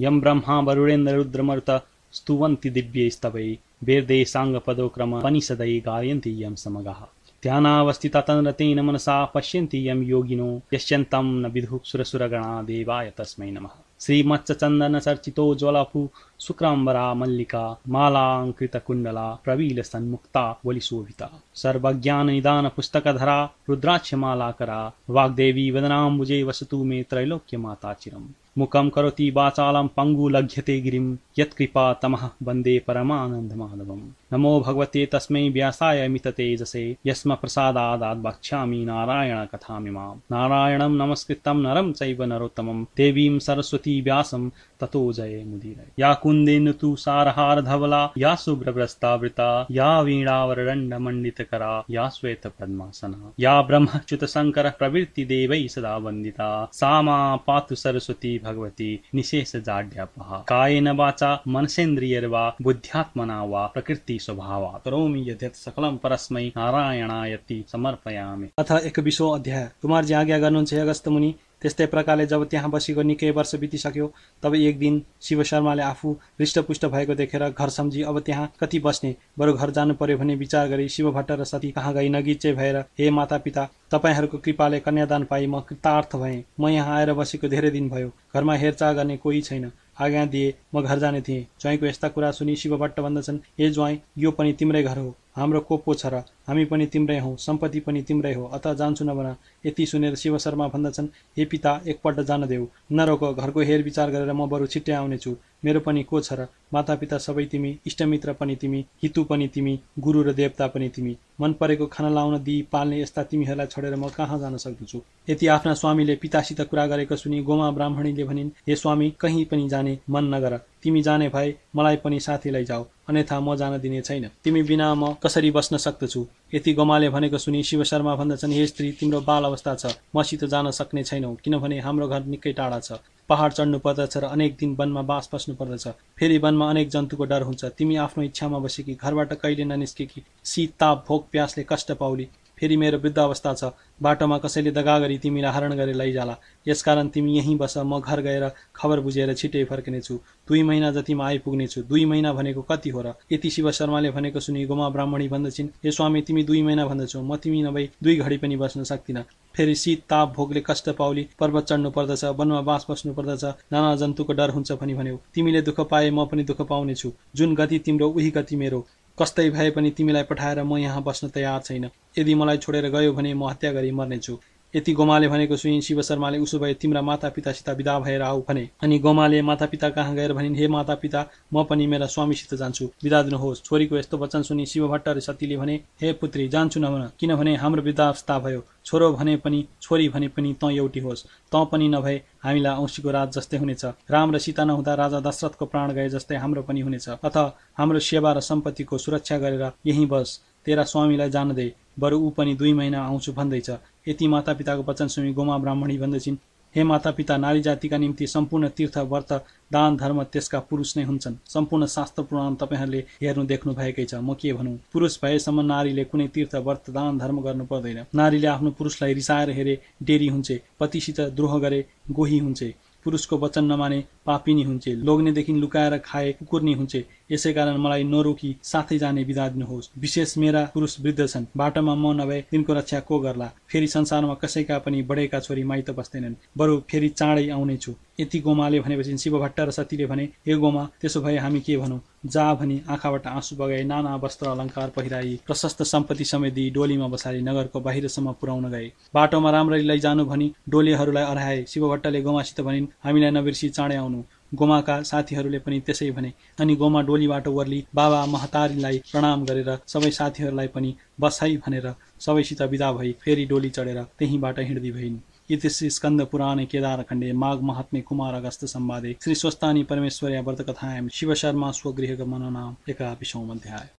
यं ब्रह्मा वरुणेन्द्ररुद्रमरुत स्तुवन्ति दिव्यैस्तवै वेदै साङ्गपदोक्रमपनिषदै गायन्ति यं समगाः ध्यानावस्थिता तन्रतेन मनसा पश्यन्ति यं योगिनो यश्यन्तं न विधुः सुरसुरगणा देवाय तस्मै नमः श्रीमत्स्यचन्दनचर्चितो ज्वलपु शुक्राम्बरा मल्लिका मालाङ्कृतकुण्डला प्रवीलसन्मुक्ता वलिशोभिता सर्वज्ञाननिदानपुस्तकधरा रुद्राक्षमालाकरा वाग्देवी वदनाम्बुजे वसतु मे त्रैलोक्यमाता चिरम् मुखं करोति वाचालां पङ्गुलघ्यते गिरिं यत्कृपा तमः वन्दे परमानन्दमाधवम् नमो भगवते तस्मै व्यासाय मिततेजसे यस्म प्रसादादाद् वक्ष्यामि नारायणकथामिमाम् नारायणं नमस्कृतं नरं चैव नरोत्तमं देवीं सरस्वती व्यासं ततो जये मुदीर या कुन्देन तु सारहारधवला या सुब्रभ्रस्तावृता या वीणावरदण्डमण्डितकरा या श्वेतपद्मासना या ब्रह्मच्युतशङ्करः प्रवृत्तिदेवैः सदा वन्दिता सा मा पातु सरस्वती भगवती निशेषजाड्यापः कायेन वाचा मनसेन्द्रियर्वा बुद्ध्यात्मना वा प्रकृति स्वभावा करोमि यद्यत् सकलं परस्मै नारायणायति समर्पयामि अथ विश्व अध्याय कुमारजी आज्ञा गर्नुहुन्छ अगस्त मुनि त्यस्तै प्रकारले जब त्यहाँ बसेको निकै वर्ष बितिसक्यो तब एक दिन शिव शर्माले आफू हृष्टपुष्ट भएको देखेर घर सम्झी अब त्यहाँ कति बस्ने बरु घर जानु पर्यो भने विचार गरी शिव भट्ट र सती कहाँ गई नगिचे भएर हे माता पिता तपाईँहरूको कृपाले कन्यादान पाई म कृतार्थ भएँ म यहाँ आएर बसेको धेरै दिन भयो घरमा हेरचाह गर्ने कोही छैन आज्ञा दिए म घर जाने थिएँ ज्वाइँको यस्ता कुरा सुनि शिव भट्ट भन्दछन् हे ज्वाइँ यो पनि तिम्रै घर हो हाम्रो को पो छ र हामी पनि तिम्रै हौ सम्पत्ति पनि तिम्रै हो अत जान्छु नभन यति सुनेर शिव शर्मा भन्दछन् हे पिता एकपल्ट जान देऊ नरोक घरको हेरविचार गरेर म बरु छिट्टै आउनेछु मेरो पनि को छ र मातापिता सबै तिमी इष्टमित्र पनि तिमी हितु पनि तिमी गुरु र देवता पनि तिमी मन परेको खाना लाउन दिई पाल्ने यस्ता तिमीहरूलाई छोडेर म कहाँ जान सक्दछु यति आफ्ना स्वामीले पितासित कुरा गरेको सुनि गोमा ब्राह्मणीले भनिन् हे स्वामी कहीँ पनि जाने मन नगर तिमी जाने भए मलाई पनि साथीलाई जाऊ अन्यथा म जान दिने छैन तिमी बिना म कसरी बस्न सक्दछु यति गमाले भनेको सुनि शिव शर्मा भन्दछन् हे स्त्री तिम्रो बाल अवस्था छ मसित जान सक्ने छैनौ किनभने हाम्रो घर निकै टाढा छ पहाड चढ्नु पर्दछ र अनेक दिन वनमा बास बस्नु पर्दछ फेरि वनमा अनेक जन्तुको डर हुन्छ तिमी आफ्नो इच्छामा बसेकी घरबाट कहिले ननिस्केकी शीत ताप भोक प्यासले कष्ट पाउली फेरि मेरो वृद्ध अवस्था छ बाटोमा कसैले दगा गरी तिमीलाई हरण गरेर लैजाला यसकारण तिमी यहीँ बस म घर गएर खबर बुझेर छिटै फर्किनेछु दुई महिना जतिमा आइपुग्नेछु दुई महिना भनेको कति हो र यति शिव शर्माले भनेको सुनि गोमा ब्राह्मणी भन्दछिन् हे स्वामी तिमी दुई महिना भन्दछौ म तिमी नभई दुई घडी पनि बस्न सक्दिनँ फेरि शीत ताप भोगले कष्ट पाउली पर्वत चढ्नु पर्दछ वनमा बाँस बस्नु पर्दछ नाना जन्तुको डर हुन्छ भनी भन्यो तिमीले दुःख पाए म पनि दुःख पाउनेछु जुन गति तिम्रो उही गति मेरो कस्तै भए पनि तिमीलाई पठाएर म यहाँ बस्न तयार छैन यदि मलाई छोडेर गयो भने म हत्या गरी मर्नेछु यति गोमाले भनेको सुनि शिव शर्माले उसो भए तिम्रा मातापितासित विदा भएर आऊ भने अनि गोमाले मातापिता कहाँ गएर भनिन् हे मातापिता म पनि मेरा स्वामीसित जान्छु विदा दिनुहोस् छोरीको यस्तो वचन सुनि शिव भट्ट र सतीले भने हे पुत्री जान्छु नभन किनभने हाम्रो विदावस्था भयो छोरो भने पनि छोरी भने पनि तँ एउटी होस् तँ पनि नभए हामीलाई औँसीको रात जस्तै हुनेछ राम र सीता नहुँदा राजा दशरथको प्राण गए जस्तै हाम्रो पनि हुनेछ अथ हाम्रो सेवा र सम्पत्तिको सुरक्षा गरेर यहीँ बस तेरा स्वामीलाई जान दे बरु ऊ पनि दुई महिना आउँछु भन्दैछ यति मातापिताको वचन सुनि गोमा ब्राह्मणी भन्दछिन् हे मातापिता नारी जातिका निम्ति सम्पूर्ण तीर्थ व्रत दान धर्म त्यसका पुरुष नै हुन्छन् सम्पूर्ण शास्त्र पुराण तपाईँहरूले हेर्नु देख्नु भएकै छ म के भनौँ पुरुष भएसम्म नारीले कुनै तीर्थ व्रत दान धर्म गर्नु पर्दैन नारीले आफ्नो पुरुषलाई रिसाएर हेरे डेरी हुन्छ पतिसित द्रोह गरे गोही हुन्छ पुरुषको वचन नमाने पापिनी हुन्छे लोग्नेदेखि लुकाएर खाए कुकुर्नी हुन्छे यसै कारण मलाई नरोकी साथै जाने बिदा दिनुहोस् विशेष मेरा पुरुष वृद्ध छन् बाटोमा म नभए तिनको रक्षा को गर्ला फेरि संसारमा कसैका पनि बढेका छोरी माइत बस्दैनन् बरु फेरि चाँडै आउने छु यति गोमाले भनेपछि शिव भट्ट र सतीले भने हे गोमा त्यसो भए हामी के भनौँ जा भनी आँखाबाट आँसु बगाए नाना वस्त्र अलङ्कार पहिराई प्रशस्त सम्पत्ति समेत दिई डोलीमा बसाई नगरको बाहिरसम्म पुर्याउन गए बाटोमा राम्ररी लैजानु भनी डोलेहरूलाई शिव भट्टले गोमासित भनिन् हामीलाई नबिर्सी चाँडै आउनु गोमाका साथीहरूले पनि त्यसै भने अनि गोमा डोलीबाट वर्ली बाबा महतारीलाई प्रणाम गरेर सबै साथीहरूलाई पनि बसाई भनेर सबैसित विदा भई फेरि डोली चढेर त्यहीँबाट हिँड्दी भइन् इति श्री स्कन्द पुराणे खण्डे माघ महात्मे कुमार अगस्त सम्वादे श्री स्वस्तानी परमेश्वरी शिव परमेश्वर्या व्रतकथायां शिवशर्मा स्वगृहगमननाम् एकाविशौमध्याय